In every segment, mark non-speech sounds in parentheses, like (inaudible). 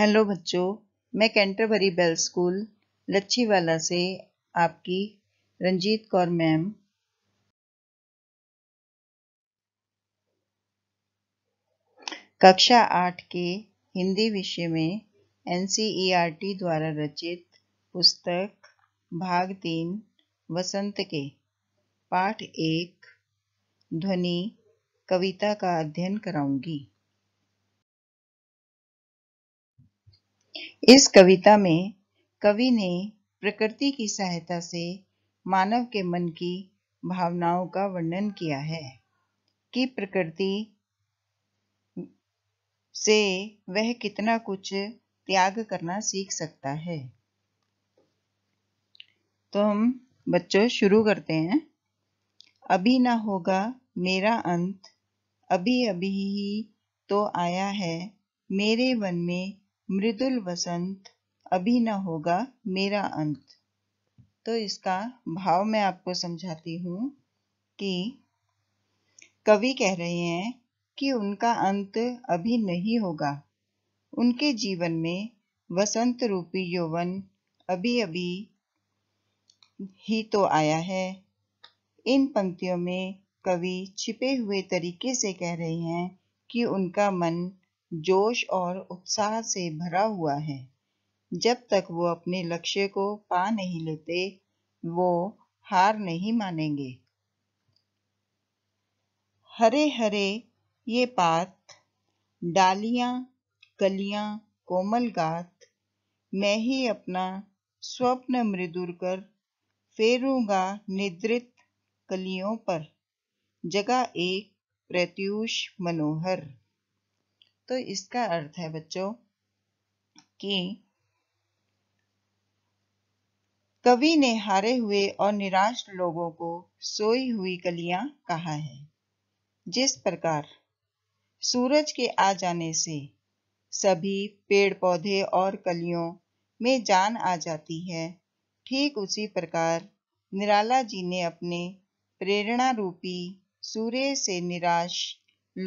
hello बच्चों मैं Canterbury bell school Lachhiwala से आपकी रंजीत कौर मैम कक्षा आठ के हिंदी विषय में एन e द्वारा रचित पुस्तक भाग तीन वसंत के पाठ एक ध्वनि कविता का अध्ययन कराऊंगी इस कविता में कवि ने प्रकृति की सहायता से मानव के मन की भावनाओं का वर्णन किया है कि प्रकृति से वह कितना कुछ त्याग करना सीख सकता है तो हम बच्चों शुरू करते हैं अभी ना होगा मेरा अंत अभी अभी ही तो आया है मेरे वन में मृदुल वसंत अभी न होगा मेरा अंत तो इसका भाव मैं आपको समझाती हूँ कि कवि कह रहे हैं कि उनका अंत अभी नहीं होगा उनके जीवन में वसंत रूपी यौवन अभी अभी ही तो आया है इन पंक्तियों में कवि छिपे हुए तरीके से कह रहे हैं कि उनका मन जोश और उत्साह से भरा हुआ है जब तक वो अपने लक्ष्य को पा नहीं लेते वो हार नहीं मानेंगे हरे हरे ये पात डालियां कलियां कोमल गात मैं ही अपना स्वप्न मृदुर कर फेरूंगा निद्रित कलियों पर जगा एक प्रत्यूष मनोहर तो इसका अर्थ है बच्चों कि कवि ने हारे हुए और निराश लोगों को सोई हुई कलियां कहा है जिस प्रकार सूरज के आ जाने से सभी पेड़ पौधे और कलियों में जान आ जाती है ठीक उसी प्रकार निराला जी ने अपने प्रेरणा रूपी सूर्य से निराश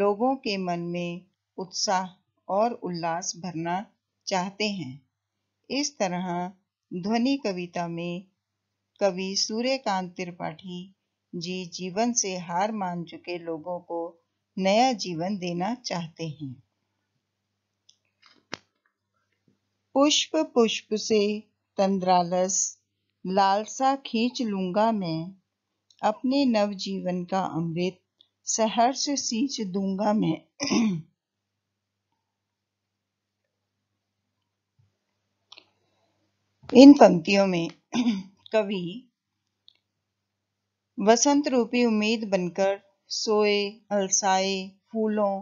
लोगों के मन में उत्साह और उल्लास भरना चाहते हैं इस तरह ध्वनि कविता में कवि सूर्यकांत त्रिपाठी जी जीवन से हार मान चुके लोगों को नया जीवन देना चाहते हैं पुष्प पुष्प से तंद्रालस लालसा खींच लूंगा मैं अपने नव जीवन का अमृत सहर्ष सींच दूंगा मैं इन पंक्तियों में (clears throat) कवि वसंत रूपी उम्मीद बनकर सोए अलसाए फूलों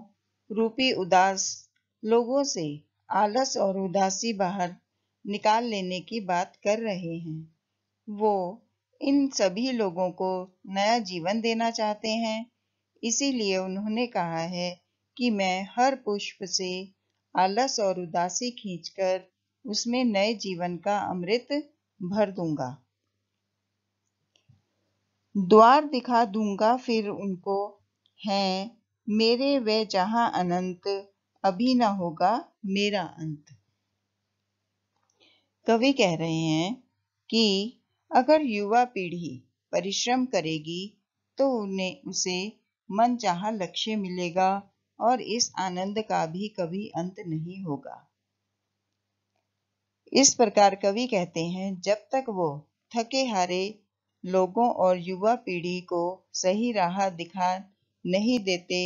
रूपी उदास लोगों से आलस और उदासी बाहर निकाल लेने की बात कर रहे हैं वो इन सभी लोगों को नया जीवन देना चाहते हैं इसीलिए उन्होंने कहा है कि मैं हर पुष्प से आलस और उदासी खींचकर उसमें नए जीवन का अमृत भर दूंगा द्वार दिखा दूंगा फिर उनको है मेरे वे जहां अनंत अभी ना होगा मेरा अंत कवि कह रहे हैं कि अगर युवा पीढ़ी परिश्रम करेगी तो उन्हें उसे मन चाह लक्ष्य मिलेगा और इस आनंद का भी कभी अंत नहीं होगा इस प्रकार कवि कहते हैं जब तक वो थके हारे लोगों और युवा पीढ़ी को सही राह दिखा नहीं देते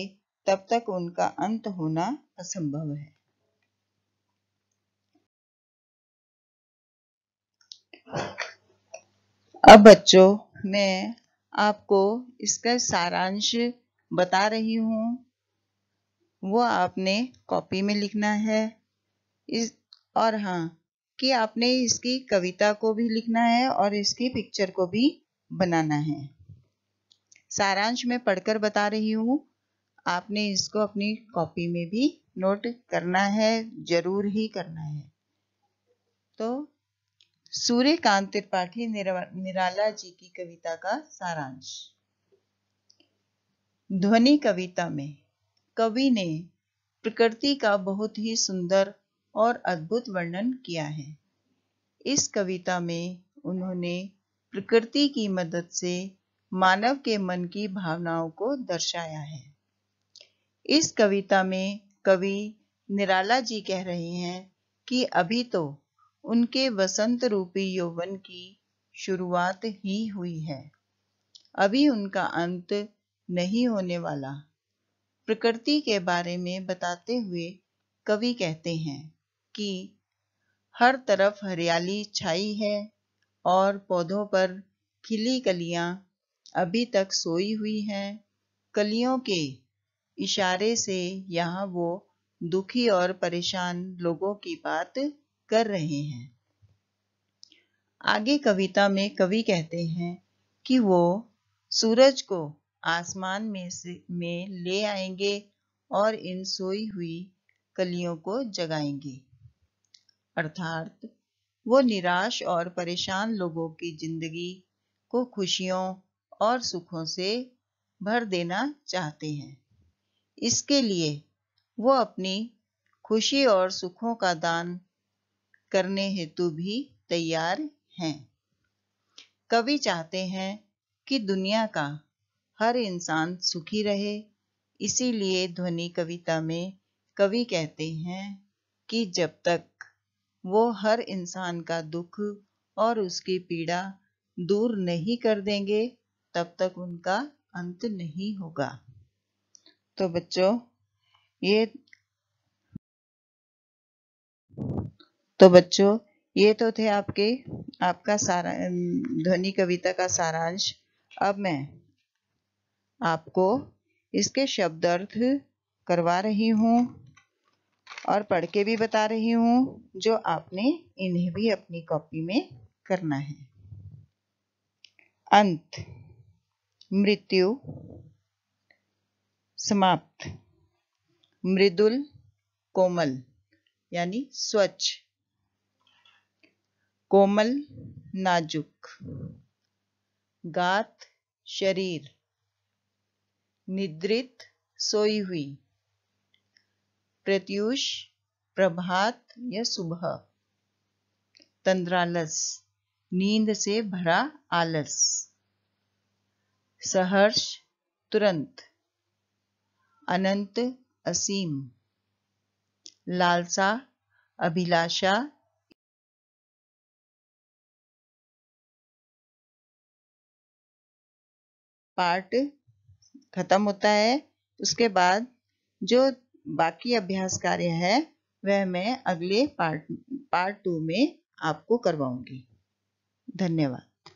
तब तक उनका अंत होना असंभव है अब बच्चों मैं आपको इसका सारांश बता रही हूं वो आपने कॉपी में लिखना है इस और हाँ कि आपने इसकी कविता को भी लिखना है और इसकी पिक्चर को भी बनाना है सारांश में पढ़कर बता रही हूँ आपने इसको अपनी कॉपी में भी नोट करना है जरूर ही करना है तो सूर्यकांत त्रिपाठी निराला जी की कविता का सारांश ध्वनि कविता में कवि ने प्रकृति का बहुत ही सुंदर और अद्भुत वर्णन किया है इस कविता में उन्होंने प्रकृति की मदद से मानव के मन की भावनाओं को दर्शाया है इस कविता में कवि निराला जी कह रहे हैं कि अभी तो उनके वसंत रूपी यौवन की शुरुआत ही हुई है अभी उनका अंत नहीं होने वाला प्रकृति के बारे में बताते हुए कवि कहते हैं की हर तरफ हरियाली छाई है और पौधों पर खिली कलियां अभी तक सोई हुई हैं कलियों के इशारे से यहाँ वो दुखी और परेशान लोगों की बात कर रहे हैं आगे कविता में कवि कहते हैं कि वो सूरज को आसमान में से में ले आएंगे और इन सोई हुई कलियों को जगाएंगे अर्थात वो निराश और परेशान लोगों की जिंदगी को खुशियों और सुखों से भर देना चाहते हैं इसके लिए वो अपनी खुशी और सुखों का दान करने हेतु भी तैयार हैं कवि चाहते हैं कि दुनिया का हर इंसान सुखी रहे इसीलिए ध्वनि कविता में कवि कहते हैं कि जब तक वो हर इंसान का दुख और उसकी पीड़ा दूर नहीं कर देंगे तब तक उनका अंत नहीं होगा तो बच्चों ये तो बच्चों ये तो थे आपके आपका सारा ध्वनि कविता का सारांश अब मैं आपको इसके शब्दार्थ करवा रही हूं और पढ़ के भी बता रही हूँ जो आपने इन्हें भी अपनी कॉपी में करना है अंत मृत्यु समाप्त मृदुल कोमल यानी स्वच्छ कोमल नाजुक गात शरीर निद्रित सोई हुई प्रत्यूष प्रभात या सुबह तंद्रालस नींद से भरा आलस सहर्ष तुरंत अनंत असीम लालसा अभिलाषा पार्ट खत्म होता है उसके बाद जो बाकी अभ्यास कार्य है वह मैं अगले पार्ट पार्ट टू में आपको करवाऊंगी धन्यवाद